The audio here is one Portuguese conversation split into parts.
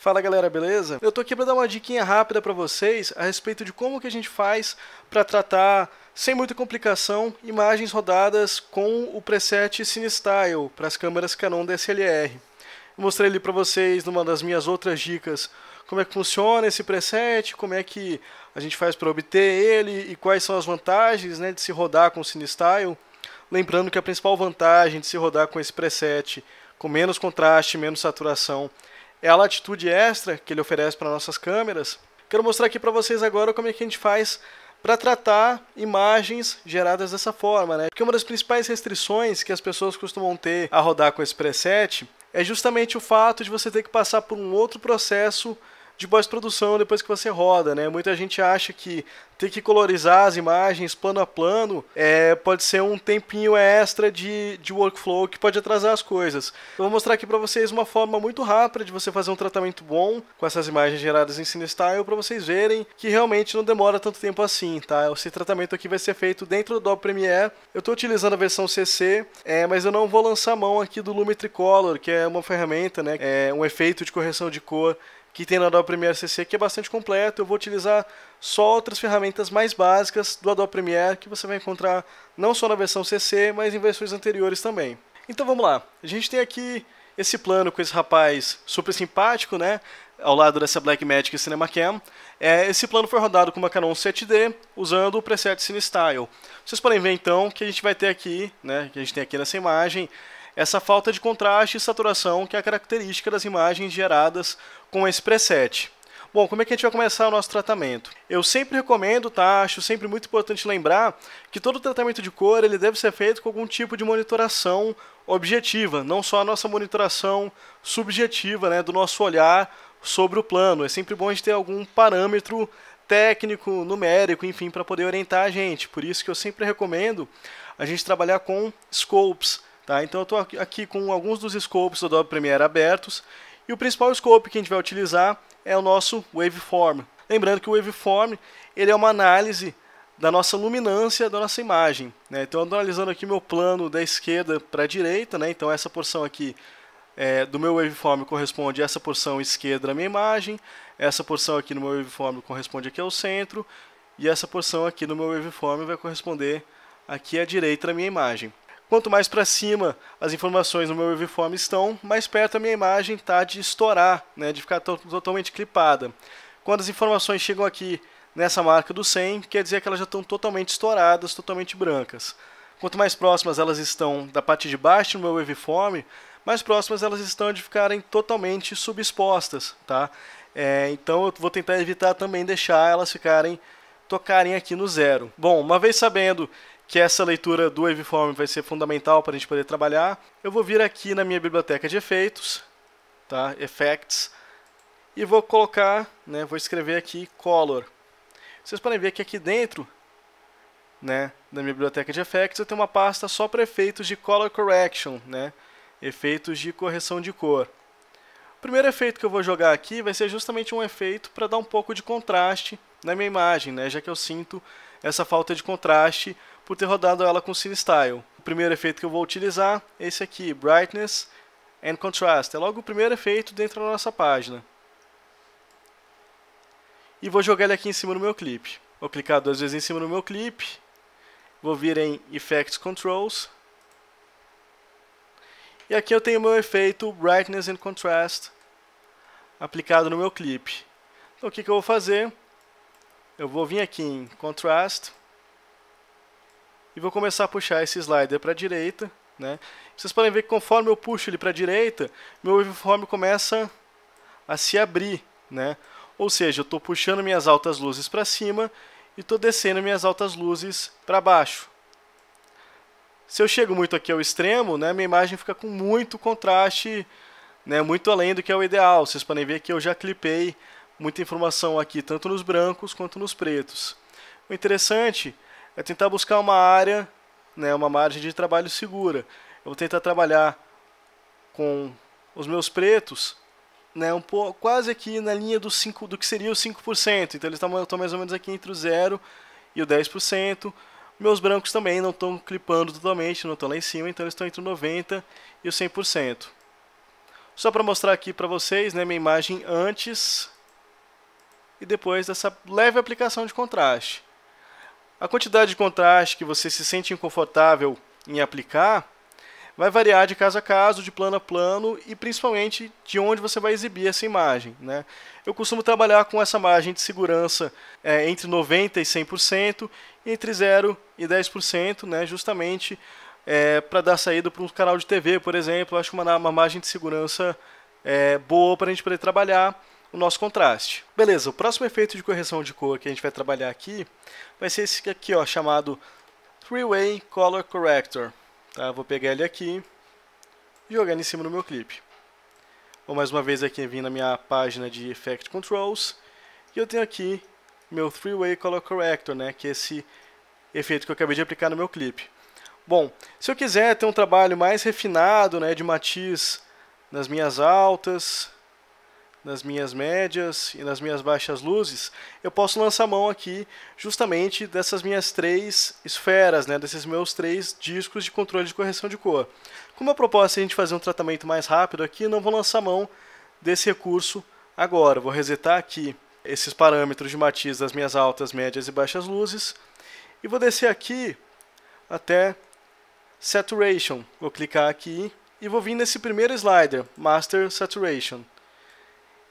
Fala galera, beleza? Eu tô aqui para dar uma diquinha rápida para vocês a respeito de como que a gente faz para tratar sem muita complicação imagens rodadas com o preset CineStyle para as câmeras Canon DSLR. Eu mostrei ali para vocês numa das minhas outras dicas como é que funciona esse preset, como é que a gente faz para obter ele e quais são as vantagens né, de se rodar com o CineStyle. Lembrando que a principal vantagem de se rodar com esse preset, com menos contraste, menos saturação, é a latitude extra que ele oferece para nossas câmeras. Quero mostrar aqui para vocês agora como é que a gente faz para tratar imagens geradas dessa forma, né? Porque uma das principais restrições que as pessoas costumam ter a rodar com esse preset é justamente o fato de você ter que passar por um outro processo de pós-produção depois que você roda, né? Muita gente acha que ter que colorizar as imagens plano a plano é, pode ser um tempinho extra de, de workflow que pode atrasar as coisas. Eu vou mostrar aqui para vocês uma forma muito rápida de você fazer um tratamento bom com essas imagens geradas em CineStyle para vocês verem que realmente não demora tanto tempo assim, tá? Esse tratamento aqui vai ser feito dentro do Premiere. Eu estou utilizando a versão CC, é, mas eu não vou lançar mão aqui do Lume Tricolor, que é uma ferramenta, né? É um efeito de correção de cor que tem no Adobe Premiere CC, que é bastante completo. Eu vou utilizar só outras ferramentas mais básicas do Adobe Premiere, que você vai encontrar não só na versão CC, mas em versões anteriores também. Então vamos lá. A gente tem aqui esse plano com esse rapaz super simpático, né? Ao lado dessa Blackmagic Cinema É, esse plano foi rodado com uma Canon 7D, usando o preset CineStyle. Vocês podem ver então que a gente vai ter aqui, né? Que a gente tem aqui nessa imagem, essa falta de contraste e saturação que é a característica das imagens geradas com esse preset. Bom, como é que a gente vai começar o nosso tratamento? Eu sempre recomendo, tá? Acho sempre muito importante lembrar que todo tratamento de cor ele deve ser feito com algum tipo de monitoração objetiva, não só a nossa monitoração subjetiva, né, do nosso olhar sobre o plano. É sempre bom a gente ter algum parâmetro técnico, numérico, enfim, para poder orientar a gente. Por isso que eu sempre recomendo a gente trabalhar com scopes, Tá? Então eu estou aqui com alguns dos scopes do Adobe Premiere abertos e o principal scope que a gente vai utilizar é o nosso Waveform. Lembrando que o Waveform ele é uma análise da nossa luminância da nossa imagem. Né? Então, analisando aqui meu plano da esquerda para a direita, né? então essa porção aqui é, do meu waveform corresponde a essa porção esquerda da minha imagem, essa porção aqui no meu waveform corresponde aqui ao centro, e essa porção aqui no meu waveform vai corresponder aqui à direita da minha imagem. Quanto mais para cima as informações no meu waveform estão, mais perto a minha imagem está de estourar, né, de ficar to totalmente clipada. Quando as informações chegam aqui nessa marca do 100, quer dizer que elas já estão totalmente estouradas, totalmente brancas. Quanto mais próximas elas estão da parte de baixo do meu waveform, mais próximas elas estão de ficarem totalmente subexpostas, tá? É, então eu vou tentar evitar também deixar elas ficarem tocarem aqui no zero. Bom, uma vez sabendo que essa leitura do waveform vai ser fundamental para a gente poder trabalhar, eu vou vir aqui na minha biblioteca de efeitos, tá? Effects, e vou colocar, né, vou escrever aqui color. Vocês podem ver que aqui dentro, né, da minha biblioteca de effects, eu tenho uma pasta só para efeitos de color correction, né? Efeitos de correção de cor. O primeiro efeito que eu vou jogar aqui vai ser justamente um efeito para dar um pouco de contraste na minha imagem, né? Já que eu sinto essa falta de contraste por ter rodado ela com cine Style. O primeiro efeito que eu vou utilizar é esse aqui, Brightness and Contrast. É logo o primeiro efeito dentro da nossa página. E vou jogar ele aqui em cima do meu clipe. Vou clicar duas vezes em cima do meu clipe. Vou vir em Effects Controls. E aqui eu tenho meu efeito Brightness and Contrast aplicado no meu clipe. Então o que, que eu vou fazer? Eu vou vir aqui em Contrast e vou começar a puxar esse slider para a direita. Né? Vocês podem ver que conforme eu puxo ele para a direita, meu waveform começa a se abrir. Né? Ou seja, eu estou puxando minhas altas luzes para cima e estou descendo minhas altas luzes para baixo. Se eu chego muito aqui ao extremo, né, minha imagem fica com muito contraste, né, muito além do que é o ideal. Vocês podem ver que eu já clipei muita informação aqui, tanto nos brancos quanto nos pretos. O interessante é é tentar buscar uma área, né, uma margem de trabalho segura. Eu vou tentar trabalhar com os meus pretos né, um pouco, quase aqui na linha do, cinco, do que seria os 5%. Então eles estão mais ou menos aqui entre o 0 e o 10%. Meus brancos também não estão clipando totalmente, não estão lá em cima, então eles estão entre o 90% e o 100%. Só para mostrar aqui para vocês né, minha imagem antes e depois dessa leve aplicação de contraste. A quantidade de contraste que você se sente inconfortável em aplicar vai variar de caso a caso, de plano a plano e principalmente de onde você vai exibir essa imagem. Né? Eu costumo trabalhar com essa margem de segurança é, entre 90% e 100%, e entre 0% e 10%, né, justamente é, para dar saída para um canal de TV, por exemplo. Eu acho uma, uma margem de segurança é, boa para a gente poder trabalhar o nosso contraste. Beleza, o próximo efeito de correção de cor que a gente vai trabalhar aqui vai ser esse aqui, ó, chamado Three-Way Color Corrector. Tá? Vou pegar ele aqui e jogar ele em cima do meu clipe. Vou mais uma vez aqui vir na minha página de Effect Controls e eu tenho aqui meu Three-Way Color Corrector, né, que é esse efeito que eu acabei de aplicar no meu clipe. Bom, se eu quiser ter um trabalho mais refinado, né, de matiz nas minhas altas, nas minhas médias e nas minhas baixas luzes, eu posso lançar mão aqui justamente dessas minhas três esferas, né, desses meus três discos de controle de correção de cor. Como a proposta é a gente fazer um tratamento mais rápido aqui, não vou lançar mão desse recurso agora. Vou resetar aqui esses parâmetros de matiz das minhas altas, médias e baixas luzes e vou descer aqui até Saturation. Vou clicar aqui e vou vir nesse primeiro slider, Master Saturation.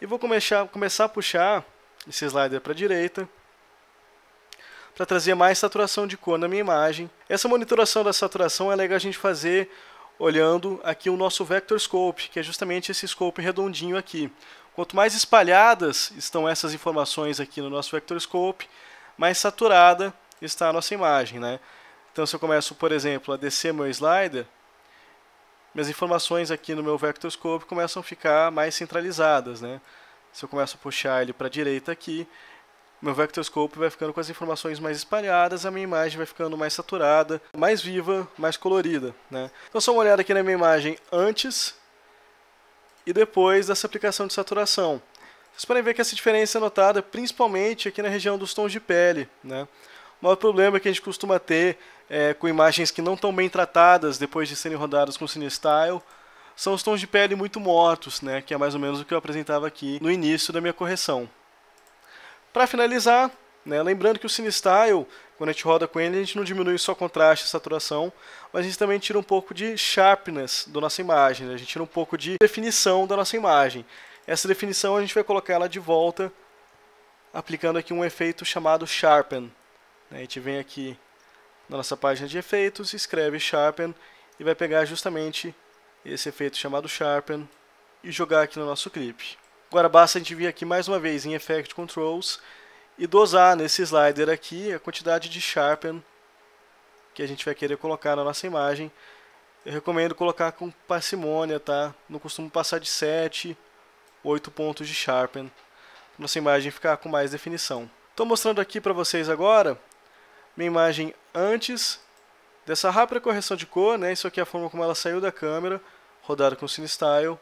E vou começar, começar a puxar esse slider para a direita para trazer mais saturação de cor na minha imagem. Essa monitoração da saturação é legal a gente fazer olhando aqui o nosso Vector Scope, que é justamente esse scope redondinho aqui. Quanto mais espalhadas estão essas informações aqui no nosso Vector Scope, mais saturada está a nossa imagem. Né? Então se eu começo, por exemplo, a descer meu slider, minhas informações aqui no meu vector scope começam a ficar mais centralizadas, né? Se eu começo a puxar ele para a direita aqui, meu vector scope vai ficando com as informações mais espalhadas, a minha imagem vai ficando mais saturada, mais viva, mais colorida, né? Então só uma olhada aqui na minha imagem antes e depois dessa aplicação de saturação. Vocês podem ver que essa diferença é notada principalmente aqui na região dos tons de pele, né? O maior problema que a gente costuma ter é, com imagens que não estão bem tratadas depois de serem rodadas com CineStyle são os tons de pele muito mortos, né, que é mais ou menos o que eu apresentava aqui no início da minha correção. Para finalizar, né, lembrando que o CineStyle, quando a gente roda com ele, a gente não diminui só contraste e saturação, mas a gente também tira um pouco de sharpness da nossa imagem, né, a gente tira um pouco de definição da nossa imagem. Essa definição a gente vai colocar ela de volta aplicando aqui um efeito chamado Sharpen. Né, a gente vem aqui na nossa página de efeitos, escreve Sharpen e vai pegar justamente esse efeito chamado Sharpen e jogar aqui no nosso clipe. Agora basta a gente vir aqui mais uma vez em Effect Controls e dosar nesse slider aqui a quantidade de Sharpen que a gente vai querer colocar na nossa imagem. Eu recomendo colocar com parcimônia, tá? Não costumo passar de 7, 8 pontos de Sharpen. para Nossa imagem ficar com mais definição. Estou mostrando aqui para vocês agora minha imagem antes dessa rápida correção de cor, né? Isso aqui é a forma como ela saiu da câmera, rodada com o Cine Style.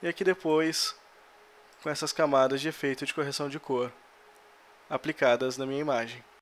E aqui depois, com essas camadas de efeito de correção de cor aplicadas na minha imagem.